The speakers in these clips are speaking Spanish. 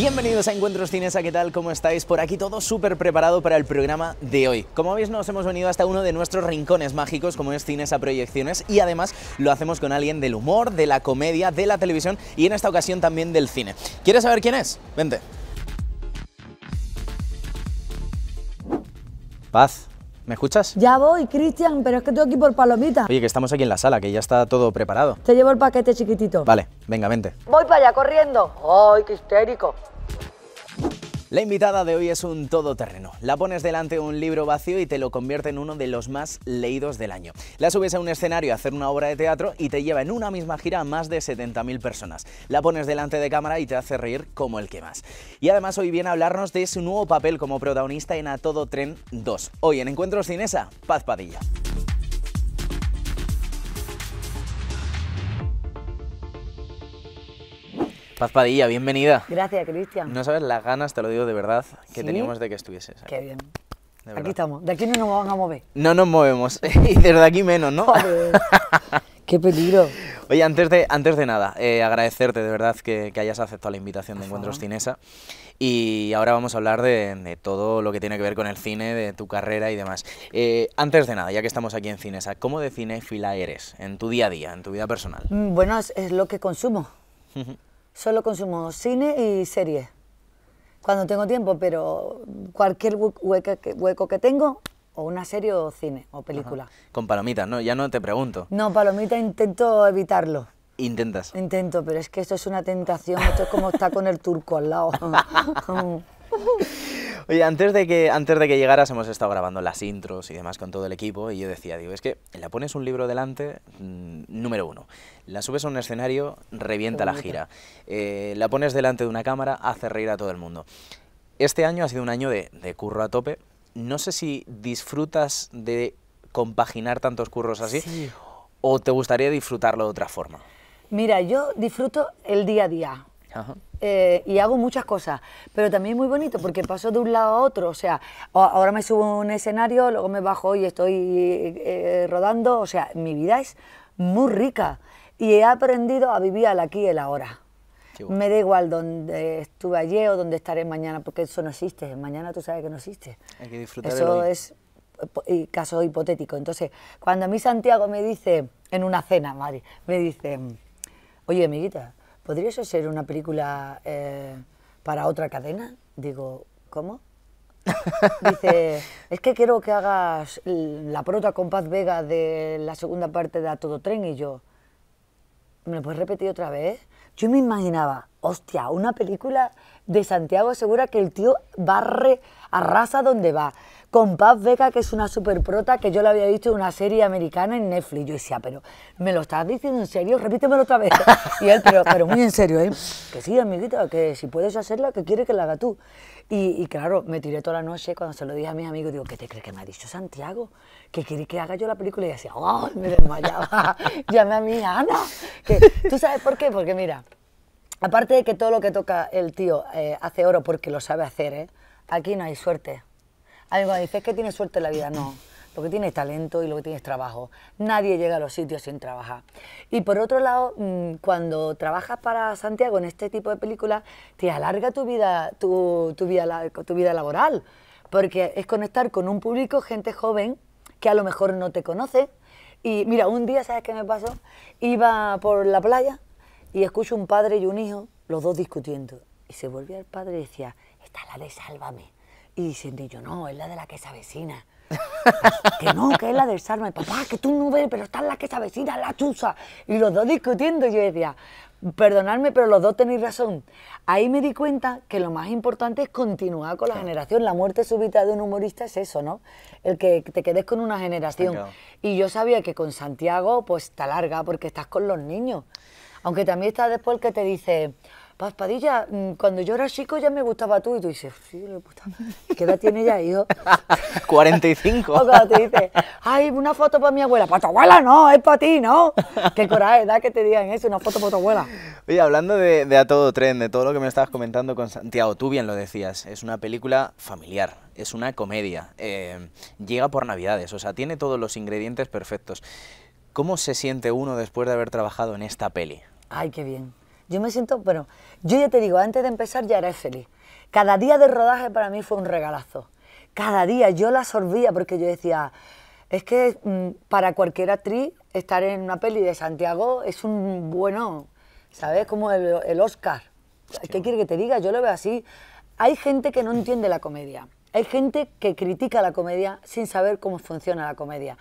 Bienvenidos a Encuentros Cinesa, ¿qué tal? ¿Cómo estáis? Por aquí todo súper preparado para el programa de hoy. Como veis, nos hemos venido hasta uno de nuestros rincones mágicos, como es Cinesa Proyecciones, y además lo hacemos con alguien del humor, de la comedia, de la televisión y en esta ocasión también del cine. ¿Quieres saber quién es? Vente. Paz. ¿Me escuchas? Ya voy, Cristian, pero es que estoy aquí por palomita. Oye, que estamos aquí en la sala, que ya está todo preparado. Te llevo el paquete chiquitito. Vale, venga, vente. Voy para allá corriendo. ¡Ay, qué histérico! La invitada de hoy es un todoterreno. La pones delante de un libro vacío y te lo convierte en uno de los más leídos del año. La subes a un escenario a hacer una obra de teatro y te lleva en una misma gira a más de 70.000 personas. La pones delante de cámara y te hace reír como el que más. Y además hoy viene a hablarnos de su nuevo papel como protagonista en A Todo Tren 2. Hoy en Encuentros Cinesa, Paz Padilla. Paz Padilla, bienvenida. Gracias, Cristian. No sabes las ganas, te lo digo de verdad, que teníamos de que estuvieses. Aquí. Qué bien. Aquí estamos. De aquí no nos vamos a mover. No nos movemos. y desde aquí menos, ¿no? ¡Qué peligro! Oye, antes de, antes de nada, eh, agradecerte de verdad que, hayas aceptado la invitación de Encuentros Cinesa. Y ahora vamos a hablar de, todo lo que tiene que ver con el cine, de tu carrera y demás. Eh, antes de nada, ya que estamos aquí en Cinesa, ¿cómo de cinefila eres en tu día a día, en tu vida personal? Mm, bueno, es, es lo que consumo. Solo consumo cine y series. Cuando tengo tiempo, pero cualquier hueco que tengo, o una serie o cine o película. Con palomitas, ¿no? Ya no te pregunto. No, palomitas intento evitarlo. Intentas. Intento, pero es que esto es una tentación, esto es como estar con el turco al lado. Oye, antes de, que, antes de que llegaras hemos estado grabando las intros y demás con todo el equipo y yo decía, digo, es que la pones un libro delante, mm, número uno, la subes a un escenario, revienta la gira, eh, la pones delante de una cámara, hace reír a todo el mundo. Este año ha sido un año de, curro a tope, no sé si disfrutas de compaginar tantos curros así o te gustaría disfrutarlo de otra forma. Mira, yo disfruto el día a día, eh, y hago muchas cosas, pero también es muy bonito porque paso de un lado a otro, o sea, ahora me subo a un escenario, luego me bajo y estoy eh, rodando, o sea, mi vida es muy rica y he aprendido a vivir al aquí y el ahora. Me da igual dónde estuve ayer o dónde estaré mañana, porque eso no existe, mañana tú sabes que no existe. Hay que Eso es caso hipotético. Entonces, cuando a mí Santiago me dice, en una cena, Mari, me dice, oye, amiguita, ¿Podría eso ser una película eh, para otra cadena? Digo, ¿cómo? Dice, es que quiero que hagas la prota con Paz Vega de la segunda parte de A Todo Tren y yo, ¿me lo puedes repetir otra vez? Yo me imaginaba, hostia, una película de Santiago Segura que el tío barre arrasa donde va. Con Paz Vega, que es una prota que yo la había visto en una serie americana en Netflix. Yo decía, pero ¿me lo estás diciendo en serio? Repítemelo otra vez. Y él, pero, muy en serio, ¿eh? Que sí, amiguita, que si puedes hacerla, que quiere que la haga tú. Y, claro, me tiré toda la noche cuando se lo dije a mi amigo digo, ¿qué te crees que me ha dicho Santiago? ¿Que quiere que haga yo la película? Y decía, ¡oh! Me desmayaba. Llamé a mi Ana. Que, ¿Tú sabes por qué? Porque mira, aparte de que todo lo que toca el tío eh, hace oro porque lo sabe hacer, ¿eh? Aquí no hay suerte. A mí cuando dices que tienes suerte en la vida, no. Lo que tienes talento y lo que tienes trabajo. Nadie llega a los sitios sin trabajar. Y por otro lado, mm, cuando trabajas para Santiago en este tipo de películas, te alarga tu vida, tu, vida, tu vida laboral, porque es conectar con un público, gente joven, que a lo mejor no te conoce. Y mira, un día, ¿sabes qué me pasó? Iba por la playa y escucho un padre y un hijo, los dos discutiendo. Y se volvió el padre y decía, está la de Sálvame. Y diciendo, yo no, es la de la que se que no, que es la de Sálvame. Papá, que tú no ves, pero está la que se la chusa... Y los dos discutiendo, yo decía, perdonadme, pero los dos tenéis razón. Ahí me di cuenta que lo más importante es continuar con la generación. La muerte súbita de un humorista es eso, ¿no? El que te quedes con una generación. Y yo sabía que con Santiago, pues está larga, porque estás con los niños. Aunque también está después el que te dice, Paz Padilla, mm, cuando yo era chico ya me gustaba tú. Y tú dices, sí, le ¿Qué edad tiene ya, hijo? 45. O cuando te dice, ay, una foto para mi abuela. Para tu abuela no, es para ti, ¿no? Qué coraje da que te digan eso, una foto para tu abuela. Oye, hablando de, A Todo Tren, de todo lo que me estabas comentando con Santiago, tú bien lo decías, es una película familiar, es una comedia, eh, llega por Navidades, o sea, tiene todos los ingredientes perfectos. ¿Cómo se siente uno después de haber trabajado en esta peli? Ay, qué bien yo me siento, bueno, yo ya te digo, antes de empezar ya era feliz. Cada día de rodaje para mí fue un regalazo. Cada día yo la absorbía porque yo decía, es que mm, para cualquier actriz estar en una peli de Santiago es un bueno, ¿sabes? Como el, Oscar. ¿Qué quiere que te diga? Yo lo veo así. Hay gente que no entiende la comedia. Hay gente que critica la comedia sin saber cómo funciona la comedia.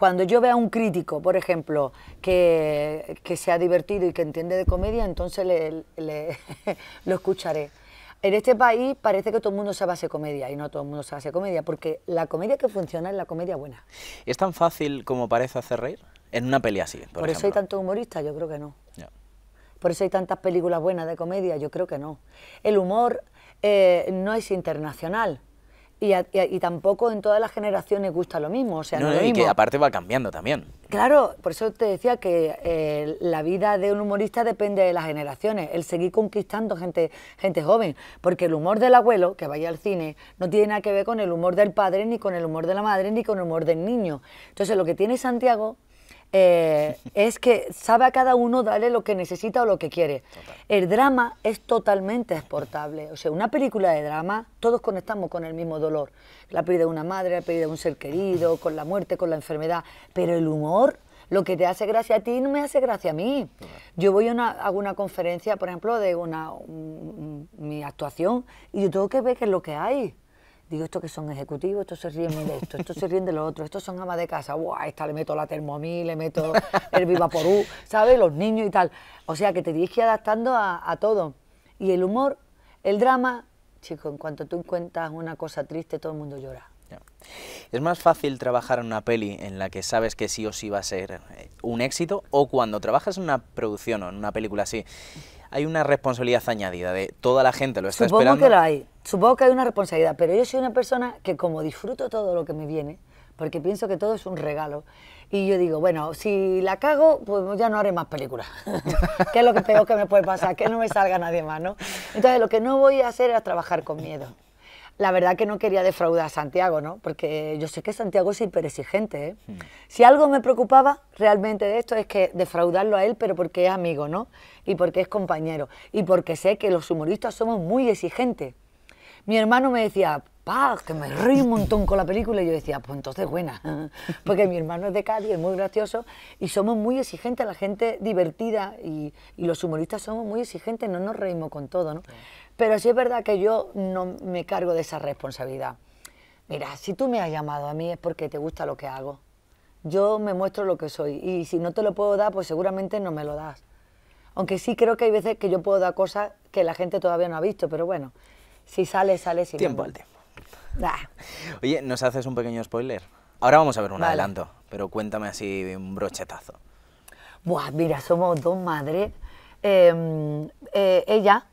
Cuando yo vea a un crítico, por ejemplo, que, que se ha divertido y que entiende de comedia, entonces lo escucharé. En este país parece que todo el mundo sabe hacer comedia y no todo el mundo sabe hacer comedia, porque la comedia que funciona es la comedia buena. ¿Es tan fácil como parece hacer reír? En una peli así, por, ¿Por eso hay tantos humoristas? Yo creo que no. ¿Por eso hay tantas películas buenas de comedia? Yo creo que no. El humor eh, no es internacional. Y, tampoco en todas las generaciones gusta lo mismo. O sea, no, y que aparte va cambiando también. Claro, por eso te decía que eh, la vida de un humorista depende de las generaciones, el seguir conquistando gente, gente joven, porque el humor del abuelo, que vaya al cine, no tiene nada que ver con el humor del padre, ni con el humor de la madre, ni con el humor del niño. Entonces lo que tiene Santiago eh, es que sabe a cada uno darle lo que necesita o lo que quiere. El drama es totalmente exportable. O sea, una película de drama, todos conectamos con el mismo dolor. La pérdida de una madre, la pérdida de un ser querido, con la muerte, con la enfermedad. Pero el humor, lo que te hace gracia a ti, no me hace gracia a mí. Yo voy a una, conferencia, por ejemplo, de una, mi actuación y yo tengo que ver qué es lo que hay. Digo, estos que son ejecutivos, estos se ríen de esto, estos se ríen de lo otro, estos son amas de casa, ¡buah! Esta le meto la termomí, le meto el vivaporú, ¿sabes? Los niños y tal. O sea, que te tienes que adaptando a, todo. Y el humor, el drama, chico, en cuanto tú cuentas una cosa triste, todo el mundo llora. ¿Es más fácil trabajar en una peli en la que sabes que sí o sí va a ser eh, un éxito o cuando trabajas en una producción o en una película así? Hay una responsabilidad añadida de toda la gente lo está esperando. que la hay supongo que hay una responsabilidad, pero yo soy una persona que como disfruto todo lo que me viene, porque pienso que todo es un regalo, y yo digo, bueno, si la cago, pues ya no haré más películas, ¿Qué es lo que peor que me puede pasar, que no me salga nadie más, ¿no? Entonces lo que no voy a hacer es trabajar con miedo. La verdad que no quería defraudar a Santiago, ¿no? Porque yo sé que Santiago es hiperexigente, ¿eh? Hmm. Si algo me preocupaba realmente de esto es que defraudarlo a él, pero porque es amigo, ¿no? Y porque es compañero. Y porque sé que los humoristas somos muy exigentes mi hermano me decía, pa, que me reí un montón con la película, y yo decía, pues entonces buena, porque mi hermano es de Cádiz, es muy gracioso, y somos muy exigentes, la gente divertida, y, los humoristas somos muy exigentes, no nos reímos con todo, ¿no? Pero sí es verdad que yo no me cargo de esa responsabilidad. Mira, si tú me has llamado a mí es porque te gusta lo que hago. Yo me muestro lo que soy, y si no te lo puedo dar, pues seguramente no me lo das. Aunque sí creo que hay veces que yo puedo dar cosas que la gente todavía no ha visto, pero bueno, si sale, sale. Si tiempo al tiempo. Oye, ¿nos haces un pequeño spoiler? Ahora vamos a ver un adelanto, pero cuéntame así de un brochetazo. Buah, mira, somos dos madres. Em, eh, ella,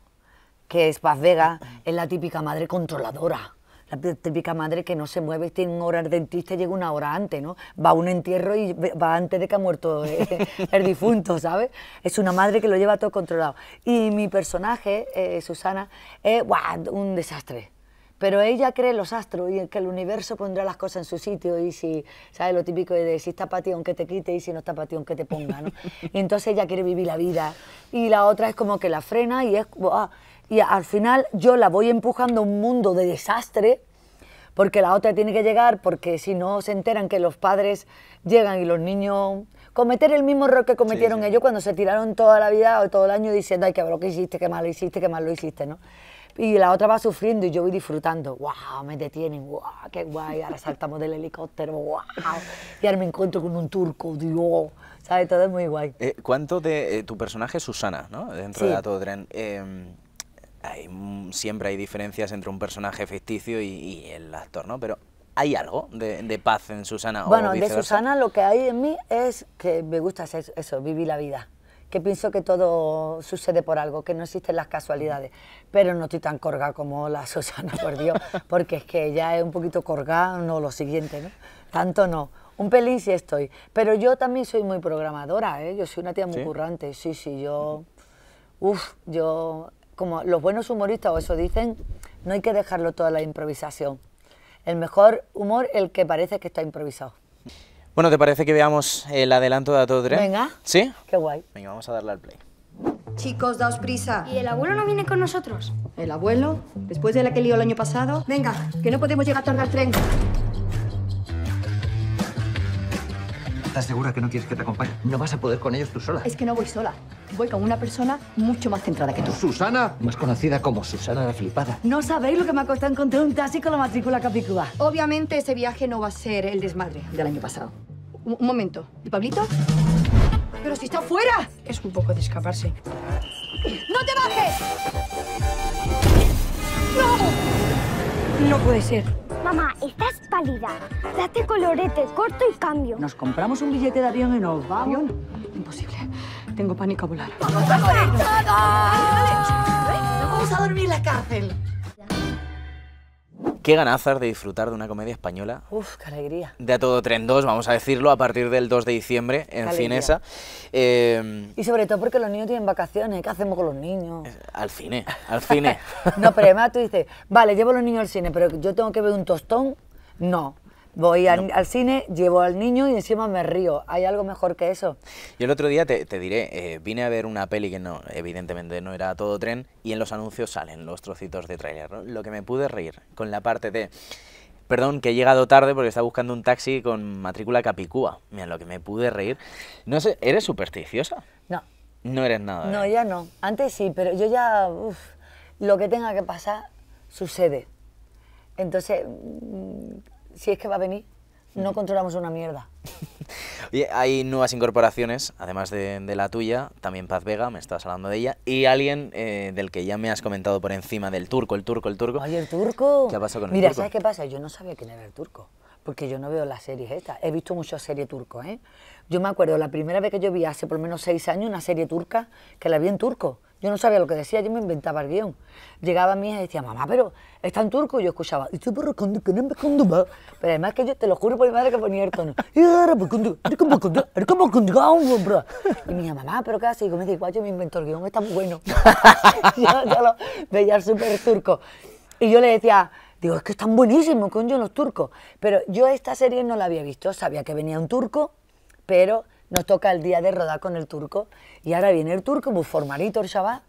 que es Paz Vega, es la típica madre controladora la típica madre que no se mueve, tiene un hora dentista y llega una hora antes, ¿no? Va a un entierro y va antes de que ha muerto eh, el difunto, ¿sabes? Es una madre que lo lleva todo controlado. Y mi personaje, eh, Susana, es un desastre pero ella cree en los astros y en que el universo pondrá las cosas en su sitio y si, ¿sabes? Lo típico de si está patión que te quite y si no está patión que te ponga, ¿no? Y entonces ella quiere vivir la vida y la otra es como que la frena y es... y al final yo la voy empujando a un mundo de desastre porque la otra tiene que llegar, porque si no se enteran que los padres llegan y los niños cometer el mismo error que cometieron ellos cuando se tiraron toda la vida o todo el año diciendo, ay, qué lo que hiciste, qué mal lo hiciste, qué mal lo hiciste, ¿no? Y la otra va sufriendo y yo voy disfrutando. ¡Wow! Me detienen. ¡Guau! ¡Qué guay! Ahora saltamos del helicóptero. ¡Guau! Y ahora me encuentro con un turco. ¡Dios! ¿Sabes? Todo es muy guay. Eh, ¿Cuánto de eh, tu personaje, Susana, ¿no? Dentro de todo Tren. Em, Mm, siempre hay diferencias entre un personaje ficticio y, el actor, ¿no? Pero hay algo de, paz en Susana. Bueno, de Susana lo que hay en mí es que me gusta eso, vivir la vida que pienso que todo sucede por algo, que no existen las casualidades. Pero no estoy tan corga como la Susana, por Dios, porque es que ya es un poquito corga, no lo siguiente, ¿no? Tanto no. Un pelín sí estoy. Pero yo también soy muy programadora, ¿eh? Yo soy una tía muy currante, sí, sí, yo... Uf, yo como los buenos humoristas, o eso dicen, no hay que dejarlo toda la improvisación. El mejor humor, el que parece que está improvisado. Bueno, ¿te parece que veamos el adelanto de Todo Venga. ¿Sí? Qué guay. Venga, vamos a darle al play. Chicos, daos prisa. ¿Y el abuelo no viene con nosotros? ¿El abuelo? ¿Después de la que lió el año pasado? Venga, que no podemos llegar tarde al tren. ¿Estás segura que no quieres que te acompañe? No vas a poder con ellos tú sola. Es que no voy sola. Voy con una persona mucho más centrada que tú. ¿Susana? Más conocida como Susana la flipada. No sabéis lo que me ha costado encontrar un taxi con la matrícula capicúa. Obviamente ese viaje no va a ser el desmadre del año pasado. Un, momento. ¿Y Pablito? ¡Pero si está fuera! Es un poco de escaparse. ¡No te bajes! ¡No! No puede ser. Mamá, estás pálida. Date colorete, corto y cambio. Nos compramos un billete de avión en nos ¿Avión? Imposible. Tengo pánico a volar. ¡Vamos a vamos a dormir en la cárcel! Qué ganazas de disfrutar de una comedia española. Uf, qué alegría. De a todo tren 2, vamos a decirlo, a partir del 2 de diciembre en Cinesa. Eh, y sobre todo porque los niños tienen vacaciones, ¿qué hacemos con los niños? Al cine, al cine. no, pero además tú dices, vale, llevo los niños al cine, pero yo tengo que ver un tostón. No, Voy al, cine, llevo al niño y encima me río. ¿Hay algo mejor que eso? Yo el otro día te, diré, eh, vine a ver una peli que no, evidentemente no era todo tren y en los anuncios salen los trocitos de trailer Lo que me pude reír con la parte de... Perdón, que he llegado tarde porque estaba buscando un taxi con matrícula Capicúa. Mira, lo que me pude reír. No sé, ¿eres supersticiosa? No. No eres nada. No, ¿eh? ya no. Antes sí, pero yo ya... Uf, lo que tenga que pasar, sucede. Entonces, mm, si es que va a venir, no controlamos una mierda. Oye, hay nuevas incorporaciones, además de, la tuya, también Paz Vega, me estabas hablando de ella, y alguien eh, del que ya me has comentado por encima, del turco, el turco, el turco. ¡Ay, el turco! ¿Qué ha pasado con el turco? ¿sabes qué pasa? Yo no sabía quién era el turco, porque yo no veo las series estas. He visto muchas series turcos, ¿eh? Yo me acuerdo, la primera vez que yo vi hace por lo menos seis años una serie turca, que la vi en turco. Yo no sabía lo que decía, yo me inventaba el guión. Llegaba a hija y decía, mamá, pero está en turco. Y yo escuchaba, pero además que yo te lo juro por mi madre que ponía el tono. Y mi mamá, pero ¿qué haces? Y me dice, yo me invento el guión, está muy bueno. Ya yo lo veía súper turco. Y yo le decía, digo, es que están buenísimos, coño, los turcos. Pero yo esta serie no la había visto, sabía que venía un turco, pero nos toca el día de rodar con el turco. Y ahora viene el turco, muy pues, formalito el chaval,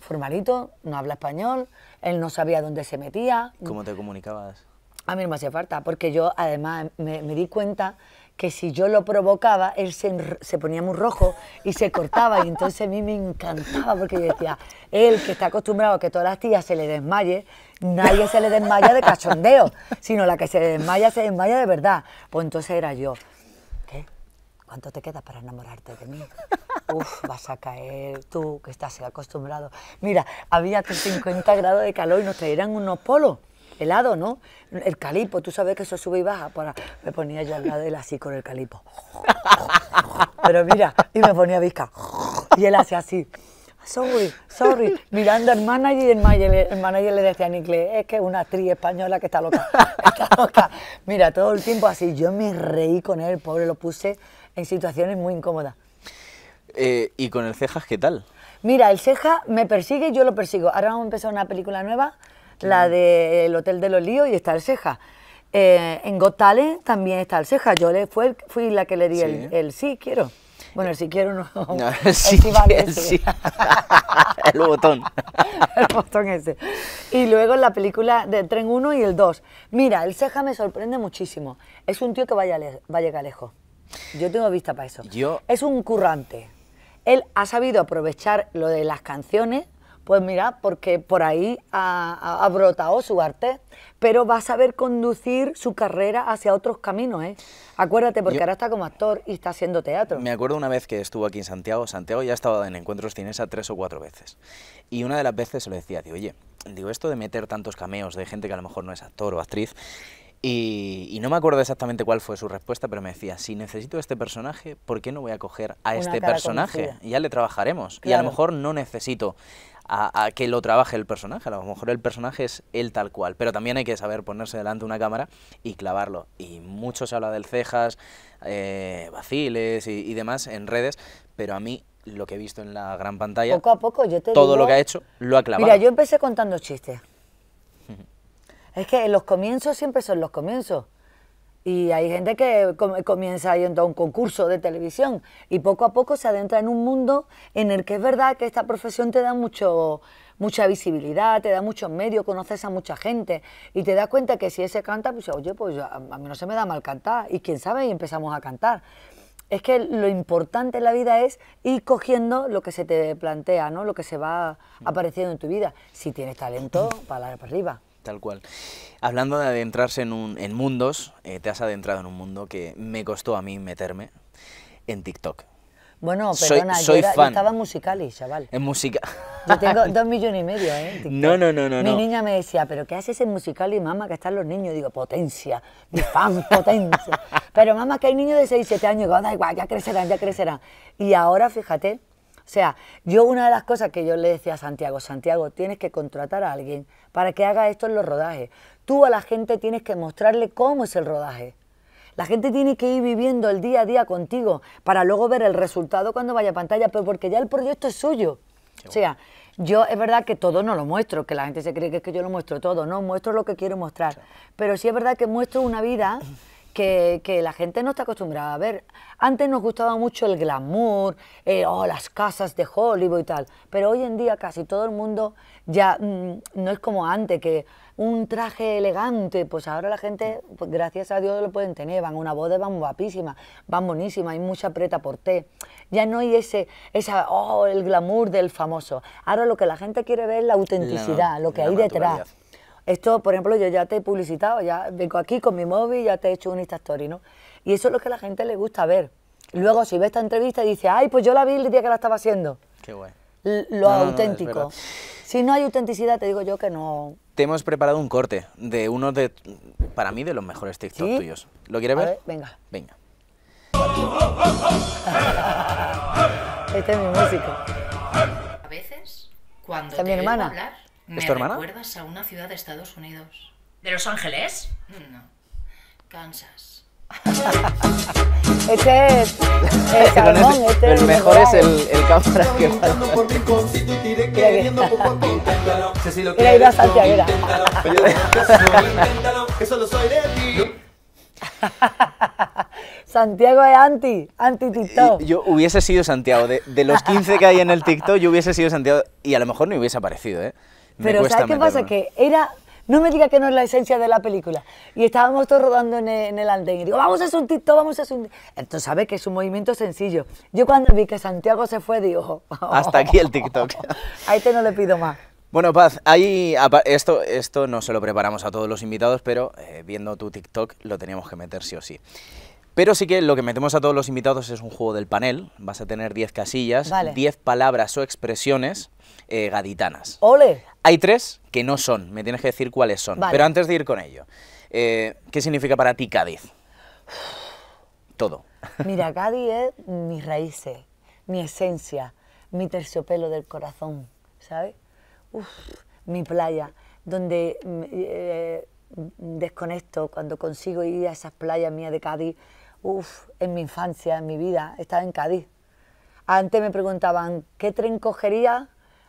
formalito, no habla español, él no sabía dónde se metía. ¿Cómo te comunicabas? A mí no me hacía falta, porque yo además me, di cuenta que si yo lo provocaba, él se, se, ponía muy rojo y se cortaba. Y entonces a mí me encantaba porque yo decía, él que está acostumbrado a que todas las tías se le desmaye, nadie se le desmaya de cachondeo, sino la que se desmaya, se desmaya de verdad. Pues entonces era yo. ¿cuánto te queda para enamorarte de mí? Uf, vas a caer tú que estás acostumbrado. Mira, había 50 grados de calor y nos traían unos polos. Helado, ¿no? El calipo, tú sabes que eso sube y baja. Me ponía yo al lado de él así con el calipo. Pero mira, y me ponía visca. Y él hace así sorry, sorry, mirando al manager y el manager, le decía en inglés, es que es una actriz española que está loca, está loca. Mira, todo el tiempo así, yo me reí con él, pobre, lo puse en situaciones muy incómodas. Eh, ¿Y con el Cejas qué tal? Mira, el Ceja me persigue yo lo persigo. Ahora vamos a empezar una película nueva, la mm. del El Hotel de los Líos, y está el Ceja. Eh, en Gotales también está el Ceja. Yo le fue, fui la que le di el sí, quiero. Bueno, si quiero no. el, el, botón. el botón ese. Y luego la película de Tren 1 y el 2. Mira, el Ceja me sorprende muchísimo. Es un tío que vaya va a llegar lejos. Yo tengo vista para eso. Yo... Es un currante. Él ha sabido aprovechar lo de las canciones pues mira, porque por ahí ha, brotado su arte, pero va a saber conducir su carrera hacia otros caminos, ¿eh? Acuérdate, porque ahora está como actor y está haciendo teatro. Me acuerdo una vez que estuvo aquí en Santiago, Santiago ya ha estado en Encuentros Cinesa tres o cuatro veces, y una de las veces se lo decía, digo, oye, digo, esto de meter tantos cameos de gente que a lo mejor no es actor o actriz, y, no me acuerdo exactamente cuál fue su respuesta, pero me decía, si necesito este personaje, ¿por qué no voy a coger a este personaje? Ya le trabajaremos. Y a lo mejor no necesito a, que lo trabaje el personaje. A lo mejor el personaje es él tal cual, pero también hay que saber ponerse delante de una cámara y clavarlo. Y mucho se habla del cejas, eh, vaciles y, demás en redes, pero a mí lo que he visto en la gran pantalla, poco a poco yo todo lo que ha hecho lo ha clavado. Mira, yo empecé contando chistes. es que los comienzos siempre son los comienzos. Y hay gente que comienza yendo a un concurso de televisión y poco a poco se adentra en un mundo en el que es verdad que esta profesión te da mucho, mucha visibilidad, te da muchos medios, conoces a mucha gente y te das cuenta que si ese canta, pues oye, pues a, mí no se me da mal cantar y quién sabe y empezamos a cantar. Es que lo importante en la vida es ir cogiendo lo que se te plantea, ¿no? lo que se va mm. apareciendo en tu vida. Si tienes talento, para arriba. Tal cual. Hablando de adentrarse en, un, en mundos, eh, te has adentrado en un mundo que me costó a mí meterme en TikTok. Bueno, perdona, soy, yo, estaba en Musicalis, chaval. En música. Yo tengo dos millones y medio, ¿eh? No, no, no, no. Mi niña me decía, ¿pero qué haces en Musicalis, mamá, que están los niños? Digo, potencia, mi fan, potencia. Pero mamá, que hay niños de 6, 7 años, digo, ah, da igual, ya crecerán, ya crecerán. Y ahora, fíjate, o sea, yo una de las cosas que yo le decía a Santiago, Santiago, tienes que contratar a alguien para que haga esto en los rodajes. Tú a la gente tienes que mostrarle cómo es el rodaje. La gente tiene que ir viviendo el día a día contigo para luego ver el resultado cuando vaya a pantalla, pero porque ya el proyecto es suyo. o sea, yo es verdad que todo no lo muestro, que la gente se cree que es que yo lo muestro todo, no, muestro lo que quiero mostrar, pero sí es verdad que muestro una vida que, la gente no está acostumbrada a ver. Antes nos gustaba mucho el glamour, eh, oh, las casas de Hollywood y tal, pero hoy en día casi todo el mundo ya mm, no es como antes, que un traje elegante, pues ahora la gente, pues gracias a Dios lo pueden tener, van una boda, van guapísima, van bonísima hay mucha preta por té. Ya no hay ese, esa, oh, el glamour del famoso. Ahora lo que la gente quiere ver es la autenticidad, lo que hay detrás. Esto, por ejemplo, yo ya te he publicitado, ya vengo aquí con mi móvil, ya te he hecho un Insta Story, ¿no? Y eso es lo que a la gente le gusta ver. Luego, si ve esta entrevista y dice, ay, pues yo la vi el día que la estaba haciendo. Qué bueno lo auténtico. si no hay autenticidad, te digo yo que no. Te hemos preparado un corte de uno de, para mí, de los mejores TikTok tuyos. ¿Lo quieres ver? Venga. Venga. este es mi músico. A veces, cuando Esta ¿Es mi hermana. ¿Es tu ¿Me recuerdas a una ciudad de Estados Unidos? ¿De Los Ángeles? No. Kansas. este es el el, mejor es el, el cámara que ahí va Santiago, Que de Santiago es anti, anti TikTok. Yo hubiese sido Santiago, de, de los 15 que hay en el TikTok, yo hubiese sido Santiago y a lo mejor no hubiese aparecido, ¿eh? Pero ¿sabes qué pasa? Que era no me diga que no es la esencia de la película. Y estábamos todos rodando en el, en andén. Y digo, vamos a hacer un TikTok, vamos a hacer un. Entonces, ¿sabes que es un movimiento sencillo? Yo cuando vi que Santiago se fue, digo. Oh, oh, oh Hasta aquí el TikTok. Oh, ahí te no le pido más. Bueno, Paz, ahí, esto, esto no se lo preparamos a todos los invitados, pero eh, viendo tu TikTok lo teníamos que meter sí o sí. Pero sí que lo que metemos a todos los invitados es un juego del panel. Vas a tener 10 casillas, 10 palabras o expresiones eh, gaditanas. ¡Ole! Hay tres que no son, me tienes que decir cuáles son. Pero antes de ir con ello, eh, ¿qué significa para ti Cádiz? Todo. Mira, Cádiz es mis raíces, mi esencia, mi terciopelo del corazón, ¿sabes? mi playa, donde mm, eh, desconecto cuando consigo ir a esas playas mías de Cádiz. Uf, en mi infancia, en mi vida, estaba en Cádiz. Antes me preguntaban, ¿qué tren cogería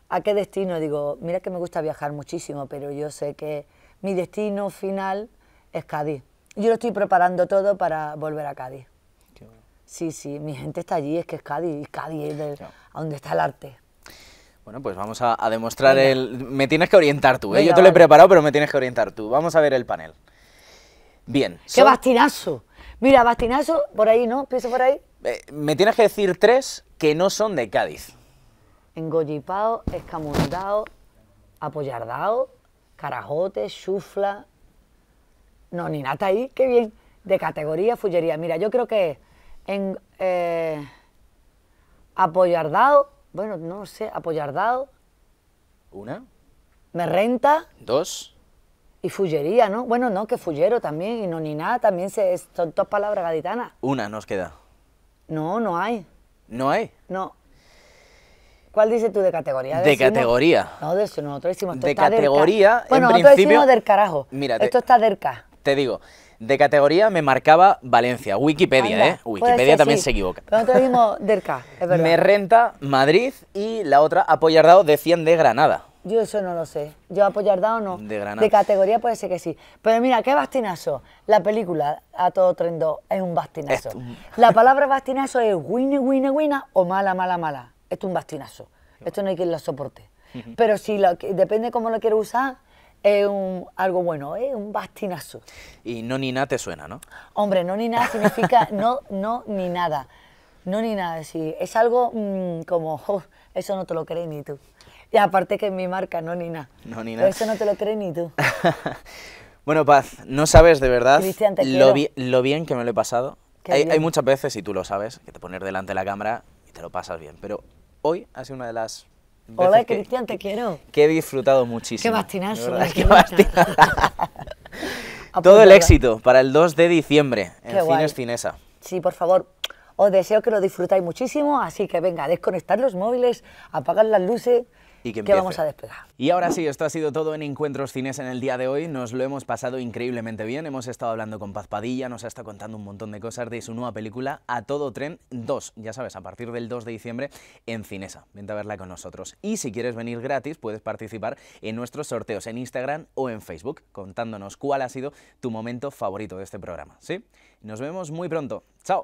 ¿A qué destino? Digo, mira que me gusta viajar muchísimo, pero yo sé que mi destino final es Cádiz. Yo lo estoy preparando todo para volver a Cádiz. Sí, sí, mi gente está allí, es que es Cádiz, Cádiz es a donde está el arte. Bueno, pues vamos a, demostrar el... Me tienes que orientar tú, ¿eh? yo te lo he preparado, pero me tienes que orientar tú. Vamos a ver el panel. Bien. ¡Qué bastinazo! Mira, bastinazo, por ahí, ¿no? ¿Pienso por ahí? Eh, me tienes que decir tres que no son de Cádiz. Engollipado, escamondado apoyardao, carajote, chufla. No, ni nada ahí, qué bien. De categoría, fullería. Mira, yo creo que en eh, apoyardao, bueno, no sé, apoyardao. Una. Me renta. Dos. Y fullería, ¿no? Bueno, no, que fullero también y no ni nada, también se, son dos palabras gaditanas. Una nos queda. No, no hay. ¿No hay? No, ¿Cuál dices tú de categoría? De categoría. No, de eso, nosotros decimos De categoría, en Bueno, nosotros decimos del carajo. esto está derca. Te digo, de categoría me marcaba Valencia, Wikipedia, ¿eh? Wikipedia también se equivoca. nosotros decimos derca, es verdad. Me renta Madrid y la otra Apoyardado decían de Granada. Yo eso no lo sé. Yo apoyardado no. De Granada. De categoría puede ser que sí. Pero mira, qué bastinazo. La película A todo tren es un bastinazo. La palabra bastinazo es win, win, wina o mala, mala, mala esto es un bastinazo, esto no hay quien lo soporte. Pero si lo, depende cómo lo quiero usar, es un, algo bueno, es un bastinazo. Y no ni nada te suena, ¿no? Hombre, no ni nada significa no, no ni nada. No ni nada, sí. Es algo mm, como, oh, eso no te lo crees ni tú. Y aparte que es mi marca, no ni nada. No ni nada. Eso no te lo crees ni tú. bueno, Paz, no sabes de verdad lo, bien que me lo he pasado. Hay, hay muchas veces, y tú lo sabes, que te pones delante de la cámara y te lo pasas bien. Pero hoy ha sido una de las Hola, Cristian, te quiero. Que he disfrutado muchísimo. Qué bastinazo. Todo el éxito para el 2 de diciembre en Cines finesa Cinesa. Sí, por favor. Os deseo que lo disfrutáis muchísimo, así que venga, desconectar los móviles, apagar las luces que, vamos a despegar. Y ahora sí, esto ha sido todo en Encuentros Cines en el día de hoy. Nos lo hemos pasado increíblemente bien. Hemos estado hablando con Paz Padilla, nos ha estado contando un montón de cosas de su nueva película A Todo Tren 2. Ya sabes, a partir del 2 de diciembre en Cinesa. Vente a verla con nosotros. Y si quieres venir gratis, puedes participar en nuestros sorteos en Instagram o en Facebook, contándonos cuál ha sido tu momento favorito de este programa. ¿Sí? Nos vemos muy pronto. ¡Chao!